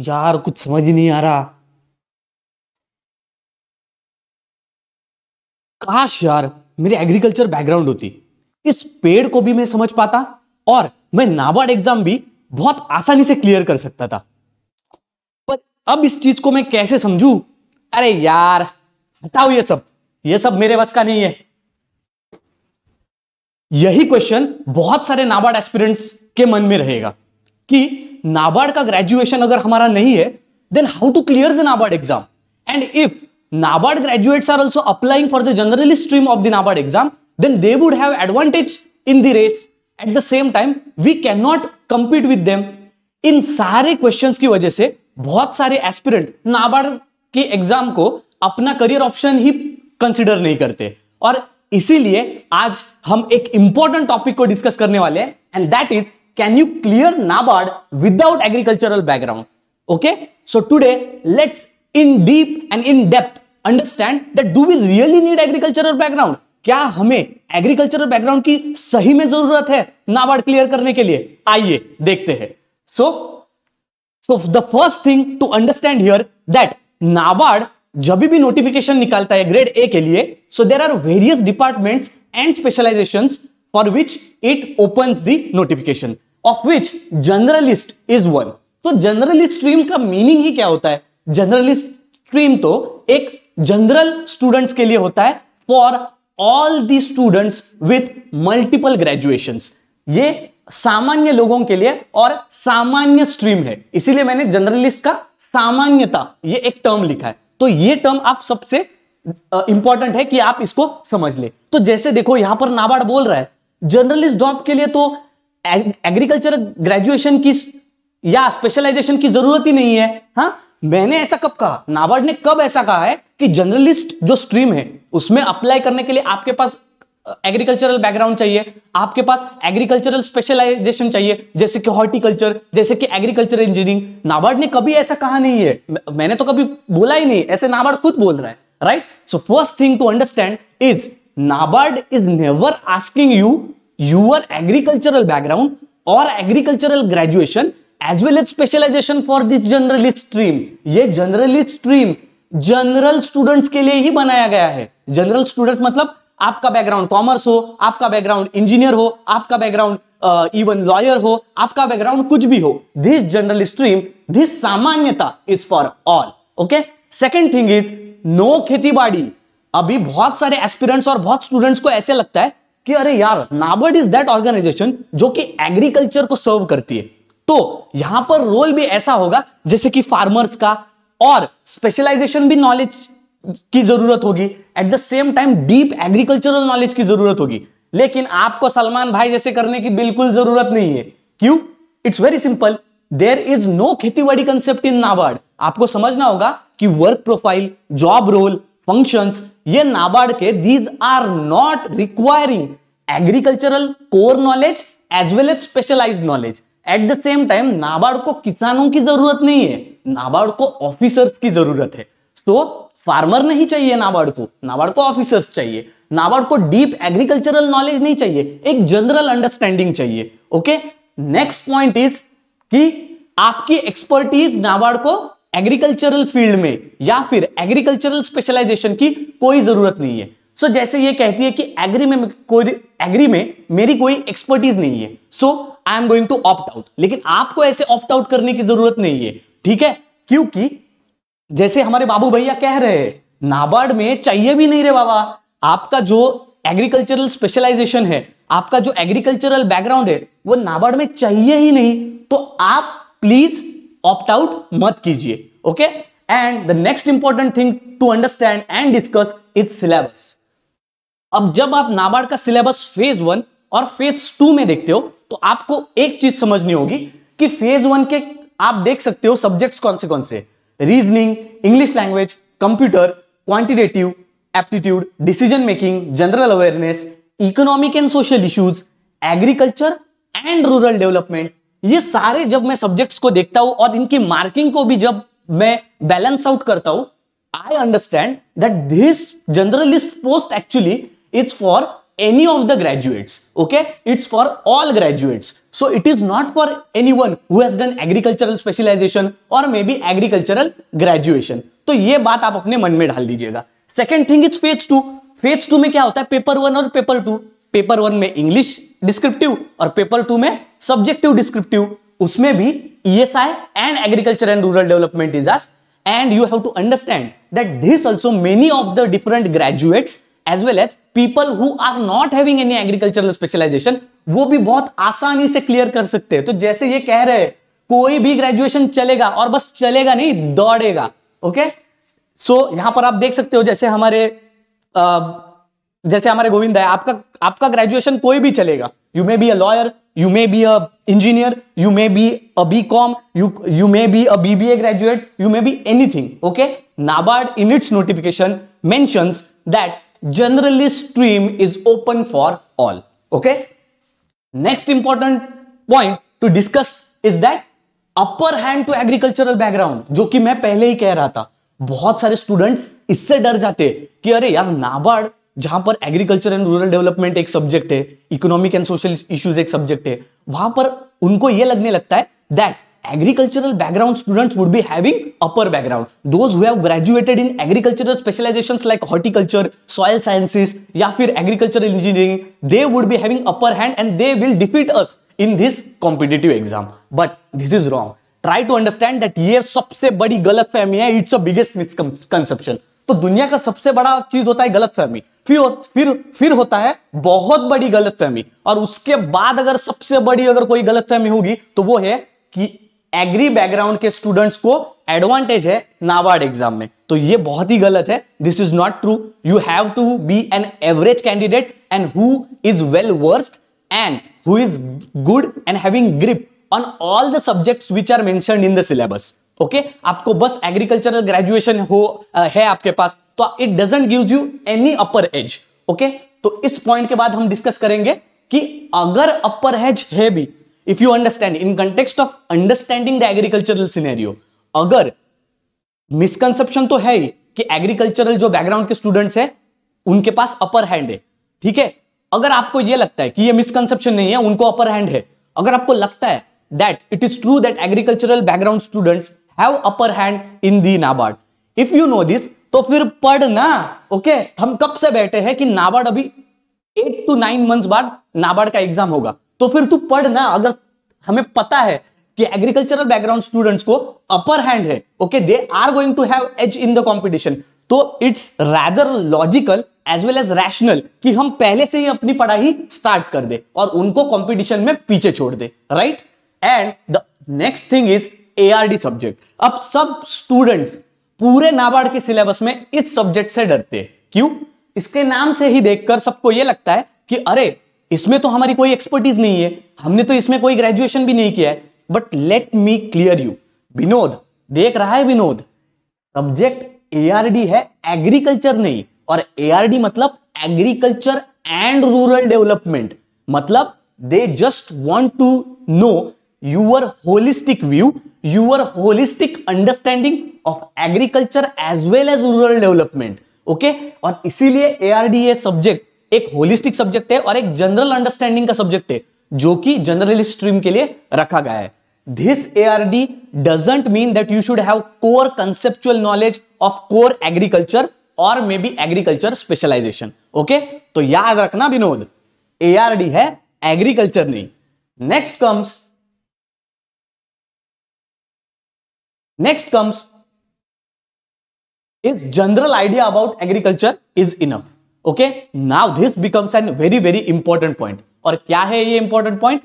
यार कुछ समझ ही नहीं आ रहा काश यार मेरी एग्रीकल्चर बैकग्राउंड होती इस पेड़ को भी मैं समझ पाता और मैं नाबार्ड एग्जाम भी बहुत आसानी से क्लियर कर सकता था पर अब इस चीज को मैं कैसे समझू अरे यार हटाओ ये सब ये सब मेरे बस का नहीं है यही क्वेश्चन बहुत सारे नाबार्ड एस्पिरेंट्स के मन में रहेगा कि नाबार्ड का ग्रेजुएशन अगर हमारा नहीं है then how to clear the NABARD exam and if NABARD graduates are also applying for the generally stream of the NABARD exam then they would have advantage in the race at the same time we can not compete with them इन सारे question की वजह से बहुत सारे aspirant NABARD के exam को अपना करियर ऑप्शन ही कंसिडर नहीं करते और इसीलिए आज हम एक इंपॉर्टेंट टॉपिक को डिस्कस करने वाले हैं and that is can you clear NABARD without agricultural background okay so today let's in deep and in depth understand that do we really need agricultural background? क्या हमें एग्रीकल्चरल बैकग्राउंड की सही में जरूरत है नाबार्ड क्लियर करने के लिए आइए देखते हैं so so the first thing to understand here that NABARD जब भी नोटिफिकेशन निकालता है ग्रेड ए के लिए so there are various departments and specialisation for which it open the notification of which generalist is one तो जनरलिस्ट स्ट्रीम का meaning ही क्या होता है जनरलिस्ट स्ट्रीम तो एक जनरल स्टूडेंट्स के लिए होता है for all the students with multiple graduation ये सामान्य लोगों के लिए और सामान्य स्ट्रीम है इसीलिए मैंने जर्नलिस्ट का सामान्यता ये एक टर्म लिखा है तो ये टर्म आप सबसे इंपॉर्टेंट है कि आप इसको समझ ले तो जैसे देखो यहां पर नाबार्ड बोल रहा है जर्नलिस्ट जॉब के लिए तो एग्रीकल्चर ग्रेजुएशन की या स्पेशलाइजेशन की जरूरत ही नहीं है हा? मैंने ऐसा कब कहा नाबार्ड ने कब ऐसा कहा है कि जर्नलिस्ट जो स्ट्रीम है उसमें अप्लाई करने के लिए आपके पास एग्रीकल्चरल बैकग्राउंड चाहिए आपके पास एग्रीकल्चरल स्पेशलाइजेशन चाहिए जैसे कि हॉर्टिकल्चर जैसे कि एग्रीकल्चर इंजीनियरिंग नाबार्ड ने कभी ऐसा कहा नहीं है मैंने तो कभी बोला ही नहीं ऐसे नाबार्ड खुद बोल रहा है right so first thing to understand is NABARD is never asking you your agricultural background or agricultural graduation as well as specialization for this generalist stream ये generalist stream जनरल स्टूडेंट्स के लिए ही बनाया गया है जनरल स्टूडेंट्स मतलब आपका background commerce हो आपका बैकग्राउंड इंजीनियर हो आपका बैकग्राउंड इवन लॉयर हो आपका बैकग्राउंड कुछ भी हो दिस जनरल स्ट्रीम दिस सामान्यता is for all okay second thing is no खेती बाड़ी अभी बहुत सारे एस्पिरेंट्स और बहुत स्टूडेंट्स को ऐसे लगता है कि अरे यार नाबार्ड इज दैट ऑर्गेनाइजेशन जो कि एग्रीकल्चर को सर्व करती है तो यहां पर रोल भी ऐसा होगा जैसे कि फार्मर्स का और स्पेशलाइजेशन भी नॉलेज की जरूरत होगी at the same time deep agricultural knowledge की जरूरत होगी लेकिन आपको सलमान भाई जैसे करने की बिल्कुल जरूरत नहीं है क्यों it's very simple there is no खेती बाड़ी कंसेप्ट इन नाबार्ड आपको समझना होगा कि work profile job role functions ये नाबार्ड के these are not requiring agricultural core knowledge as well as specialise knowledge at the same time NABARD को किसानों की जरूरत नहीं है नाबार्ड को ऑफिसर्स की जरूरत है तो फार्मर नहीं चाहिए नाबार्ड को नाबार्ड को ऑफिसर्स चाहिए नाबार्ड को डीप एग्रीकल्चरल नॉलेज नहीं चाहिए एक जनरल अंडरस्टैंडिंग चाहिए ओके नेक्स्ट पॉइंट इज कि आपकी एक्सपर्टीज नाबार्ड को एग्रीकल्चरल फील्ड में या फिर एग्रीकल्चरल स्पेशलाइजेशन की कोई जरूरत नहीं है सो so, जैसे ये कहती है कि एग्री में कोई एग्री में मेरी कोई एक्सपर्टीज नहीं है so I am going to opt out लेकिन आपको ऐसे ऑप्ट आउट करने की जरूरत नहीं है ठीक है क्योंकि जैसे हमारे बाबू भैया कह रहे हैं नाबार्ड में चाहिए भी नहीं रे बाबा आपका जो एग्रीकल्चरल स्पेशलाइजेशन है आपका जो एग्रीकल्चरल बैकग्राउंड है वो नाबार्ड में चाहिए ही नहीं तो आप प्लीज ऑप्ट आउट मत कीजिए okay and the next important thing to understand and discuss is syllabus अब जब आप नाबार्ड का सिलेबस फेज वन और फेज टू में देखते हो तो आपको एक चीज समझनी होगी कि फेज वन के आप देख सकते हो सब्जेक्ट्स कौन से कौन से reasoning English language computer quantitative aptitude decision making general awareness economic and social issues agriculture and rural development ये सारे जब मैं सब्जेक्ट्स को देखता हूं और इनकी मार्किंग को भी जब मैं बैलेंस आउट करता हूं I understand that this generalist post actually it's for of the graduates okay it's for all graduates so it is not for any one who's done agricultural specialisation और may B agricultural graduation तो ये बात आप अपने मन में डाल दीजिएगा second thing is phase two phase two में क्या होता है पेपर वन और पेपर टू पेपर वन में इंग्लिश डिस्क्रिप्टिव और पेपर टू में सब्जेक्टिव डिस्क्रिप्टिव उसमें भी ESI and agriculture and rural development is as and you have to understand that this also many of the different graduates as well as people who are not having any agricultural specialisation वो भी बहुत आसानी से clear कर सकते हैं तो जैसे ये कह रहे कोई भी ग्रेजुएशन चलेगा और बस चलेगा नहीं दौड़ेगा ओके सो so, यहां पर आप देख सकते हो जैसे हमारे आ, जैसे हमारे गोविंद है आपका आपका ग्रेजुएशन कोई भी चलेगा you may be a lawyer you may be a engineer you may be a B com you you may be a BBA graduate you may be anything okay NABARD in its notification mentions that generally stream is open for all okay next important point to discuss is that upper hand to agricultural background जो कि मैं पहले ही कह रहा था बहुत सारे students इससे डर जाते कि अरे यार नाबार्ड जहां पर एग्रीकल्चर एंड रूरल डेवलपमेंट एक सब्जेक्ट है इकोनॉमिक एंड सोशल इश्यूज एक सब्जेक्ट है वहां पर उनको यह लगने लगता है that agricultural background students would be having upper background those have graduated in agricultural specialisation like horticulture soil sciences या फिर agricultural engineering they would be having upper hand and they will defeat us in this competitive exam but this is wrong try to understand that ये सबसे बड़ी गलत फहमी है it's a biggest misconception तो दुनिया का सबसे बड़ा चीज होता है गलतफहमी फिर फिर फिर होता है बहुत बड़ी गलतफहमी और उसके बाद अगर सबसे बड़ी अगर कोई गलतफहमी होगी तो वो है कि एग्री बैकग्राउंड के स्टूडेंट्स को एडवांटेज है नाबार्ड एग्जाम में तो ये बहुत ही गलत है this is not true you have to be an average candidate and who is well worst and who is good and having grip on all the subjects which are mentioned in the syllabus okay okay? आपको बस agricultural graduation हो आ, है आपके पास तो it doesn't gives you any upper edge okay तो इस point के बाद हम डिस्कस करेंगे कि अगर अपर एज है भी if you understand in context of understanding the agricultural scenario अगर मिसकंसेप्शन तो है ही कि एग्रीकल्चरल जो बैकग्राउंड के स्टूडेंट्स है उनके पास अपर हैंड है ठीक है अगर आपको यह लगता है कि यह मिसकंसेप्शन नहीं है उनको अपर हैंड है अगर आपको लगता है that it is true that agricultural background students have upper hand in the NABARD if you know this तो फिर पढ़ ना ओके okay? हम कब से बैठे हैं कि नाबार्ड अभी एट टू नाइन मंथ्स बाद नाबार्ड का एग्जाम होगा तो फिर तू पढ़ ना अगर हमें पता है कि एग्रीकल्चरल बैकग्राउंड स्टूडेंट्स को अपर हैंड है okay they are going to have edge in the competition तो it's rather logical as well as rational कि हम पहले से ही अपनी पढ़ाई स्टार्ट कर दे और उनको कॉम्पिटिशन में पीछे छोड़ दे right and the next thing is ARD subject अब सब स्टूडेंट्स पूरे नाबार्ड के सिलेबस में इस सब्जेक्ट से डरते हैं क्यों इसके नाम से ही देखकर सबको यह लगता है कि अरे इसमें तो हमारी कोई एक्सपर्टीज नहीं है हमने तो इसमें कोई ग्रेजुएशन भी नहीं किया है but let me clear you Vinod देख रहा है विनोद सब्जेक्ट एआरडी है एग्रीकल्चर नहीं और एआरडी मतलब एग्रीकल्चर एंड रूरल डेवलपमेंट मतलब they just want to know your holistic view your holistic understanding of agriculture as well as rural development ओके okay? और इसीलिए एआरडीए सब्जेक्ट एक होलिस्टिक सब्जेक्ट है और एक जनरल अंडरस्टैंडिंग का सब्जेक्ट है जो कि जनरल स्ट्रीम के लिए रखा गया है this ard doesn't mean that you should have core conceptual knowledge of core agriculture or maybe agriculture specialization okay तो याद रखना विनोद ard है एग्रीकल्चर नहीं next comes next comes is general idea about agriculture is enough okay now this becomes an very very important point और क्या है ये important point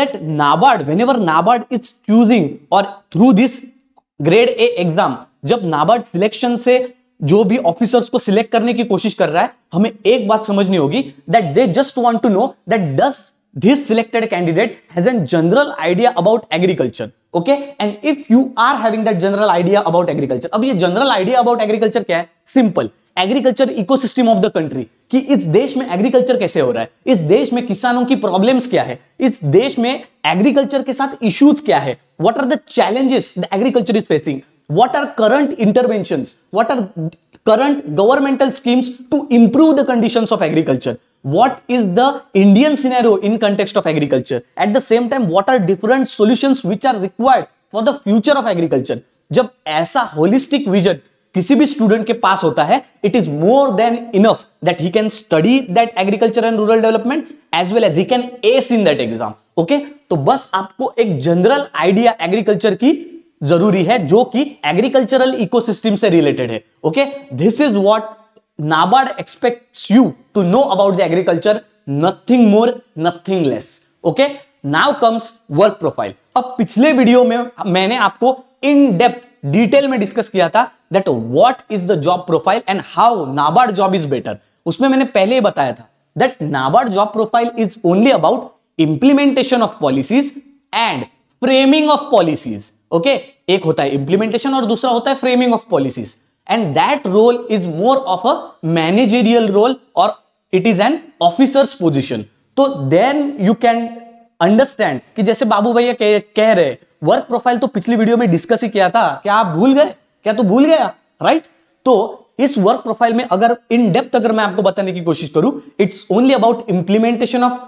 that NABARD whenever NABARD is choosing और through this grade A exam जब नाबार्ड selection से जो भी ऑफिसर्स को सिलेक्ट करने की कोशिश कर रहा है हमें एक बात समझनी होगी that they just want to know that does this selected candidate has a general idea about agriculture ओके and if you are having that general idea about agriculture ab ye general idea about agriculture क्या है simple agriculture ecosystem of the country कि इस देश में agriculture कैसे हो रहा है इस देश में किसानों की प्रॉब्लम्स क्या है इस देश में एग्रीकल्चर के साथ इश्यूज क्या है what are the challenges the agriculture is facing what are current interventions what are current governmental schemes to improve the conditions of agriculture what is the Indian scenario in context of agriculture? At the same time, what are different solutions which are required for the future of agriculture? जब ऐसा holistic vision किसी भी student के पास होता है it is more than enough that he can study that agriculture and rural development as well as he can ace in that exam okay तो बस आपको एक जनरल आइडिया एग्रीकल्चर की जरूरी है जो कि एग्रीकल्चरल इकोसिस्टम से रिलेटेड है okay this is what NABARD expects you to know about the agriculture, nothing more, nothing less. Okay? Now comes work profile अब पिछले वीडियो में मैंने आपको इन डेप्थ डिटेल में डिस्कस किया था that what is the job profile and how NABARD job is better उसमें मैंने पहले ही बताया था that NABARD job profile is only about implementation of policies and framing of policies okay एक होता है इंप्लीमेंटेशन और दूसरा होता है framing of policies and that role is more of a managerial role और it is an officers position तो then you can understand कि जैसे बाबू भैया कह, कह रहे वर्क प्रोफाइल तो पिछली वीडियो में डिस्कस ही किया था क्या आप भूल गए क्या तू तो भूल गया राइट right? तो इस वर्क प्रोफाइल में अगर इन डेप्थ अगर मैं आपको बताने की कोशिश करूं it's only about implementation of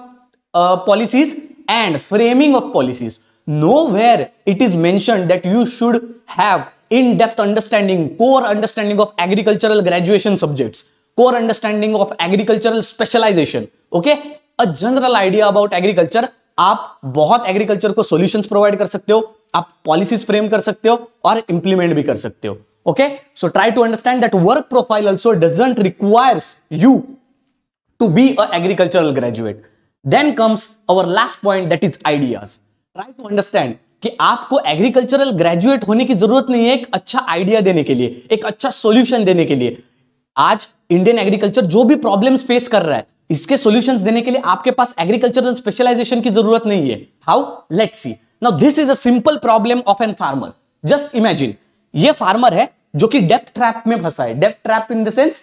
policies and framing of policies nowhere it is mention that you should have in-depth understanding, core understanding of agricultural graduation subjects, core understanding of agricultural specialization, okay? A general idea about agriculture. आप बहुत agriculture को solutions provide कर सकते हो आप policies implement कर सकते हो और इंप्लीमेंट भी कर सकते हो okay so try to understand that work profile also doesn't then comes our last point that is ideas try to understand कि आपको एग्रीकल्चरल ग्रेजुएट होने की जरूरत नहीं है एक अच्छा आइडिया देने के लिए एक अच्छा सॉल्यूशन देने के लिए आज इंडियन एग्रीकल्चर जो भी प्रॉब्लम्स फेस कर रहा है इसके सॉल्यूशंस देने के लिए आपके पास एग्रीकल्चरल स्पेशलाइजेशन की जरूरत नहीं है how let see now this is a simple problem of an farmer just imagine ये फार्मर है जो कि डेप ट्रैप में फंसा है debt trap in the sense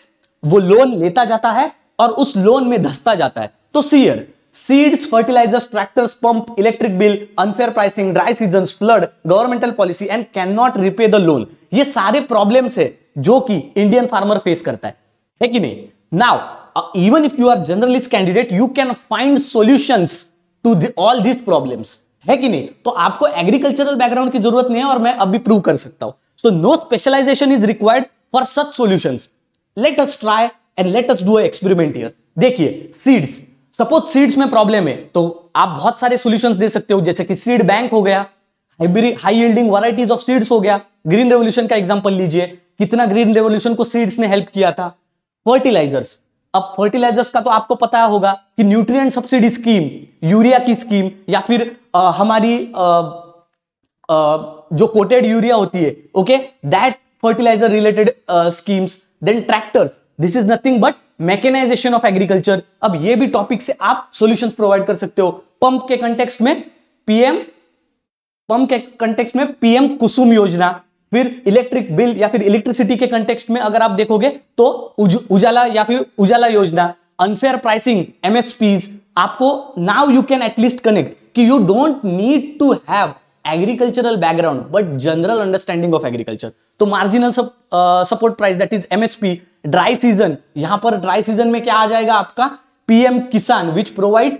वो लोन लेता जाता है और उस लोन में धसता जाता है तो सीयर seeds fertilisers tractors pump electric bill unfair pricing dry season flood governmental policy and can not repay the loan ये सारे प्रॉब्लम्स है जो कि इंडियन फार्मर फेस करता है है कि नहीं now even if you are journalist candidate you can find solution to all this problem है कि नहीं तो आपको एग्रीकल्चरल बैकग्राउंड की जरूरत नहीं है और मैं अभी प्रूव कर सकता हूं so no specialisation is required for such solution let us try and let us do experiment in देखिए सीड्स सपोज सीड्स में प्रॉब्लम है तो आप बहुत सारे सोल्यूशन दे सकते हो जैसे कि सीड बैंक हो गया high yielding varieties of seeds हो गया ग्रीन रेवोल्यूशन का एग्जाम्पल लीजिए कितना ग्रीन रेवोल्यूशन को सीड्स ने हेल्प किया था फर्टिलाइजर्स अब फर्टिलाइजर्स का तो आपको पता होगा कि न्यूट्रिय सब्सिडी स्कीम यूरिया की स्कीम या फिर आ, हमारी आ, आ, जो कोटेड यूरिया होती है okay that fertiliser related schemes then tractors this is nothing but mechanisation of agriculture अब ये भी टॉपिक से आप सॉल्यूशंस प्रोवाइड कर सकते हो पंप के कंटेक्स्ट में पीएम पंप के कंटेक्स्ट में पीएम कुसुम योजना फिर इलेक्ट्रिक बिल या फिर इलेक्ट्रिसिटी के कंटेक्स्ट में अगर आप देखोगे तो उज, उजाला या फिर उजाला योजना अनफेयर प्राइसिंग एमएसपीज आपको now you can at least connect कि you don't need to have agricultural background but general understanding of agriculture तो marginal support price that is MSP dry season यहां पर ड्राई सीजन में क्या आ जाएगा आपका PM Kisan which provide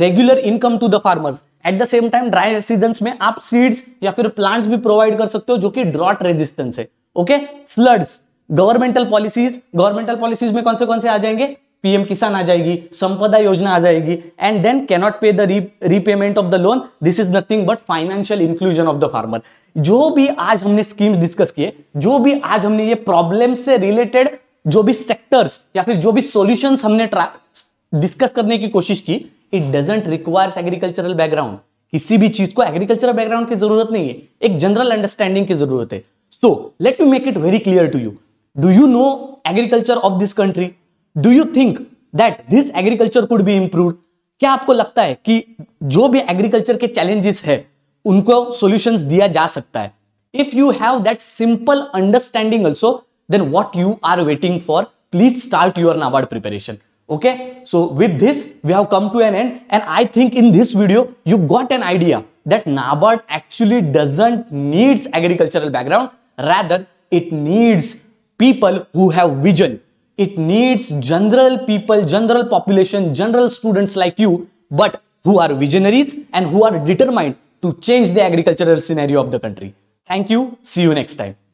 regular income to the farmers at the same time dry season में आप seeds या फिर प्लांट्स भी प्रोवाइड कर सकते हो जो कि ड्रॉट रेजिस्टेंस है okay floods governmental policies governmental policies में कौन से कौन से आ जाएंगे पीएम किसान आ जाएगी संपदा योजना आ जाएगी and then cannot pay the repayment of the loan this is nothing but financial inclusion of the farmer जो भी आज हमने स्कीम डिस्कस किए जो भी आज हमने ये प्रॉब्लम से रिलेटेड जो भी सेक्टर्स या फिर जो भी सोल्यूशन हमने डिस्कस करने की कोशिश की it doesn't requires agricultural background किसी भी चीज को एग्रीकल्चरल बैकग्राउंड की जरूरत नहीं है एक जनरल अंडरस्टैंडिंग की जरूरत है so let me make it very clear to you do you know agriculture of this country do you think that this agriculture could be improve क्या आपको लगता है कि जो भी एग्रीकल्चर के चैलेंजेस है उनको सोल्यूशन दिया जा सकता है if you have that simple understanding also then what you are waiting for please start your NABARD preparation okay so with this we have come to an end and i think in this video you got an idea that nabard actually doesn't needs agricultural background rather it needs people who have vision it needs general people, general population, general students like you, but who are visionaries and who are determined to change the agricultural scenario of the country. Thank you. See you next time.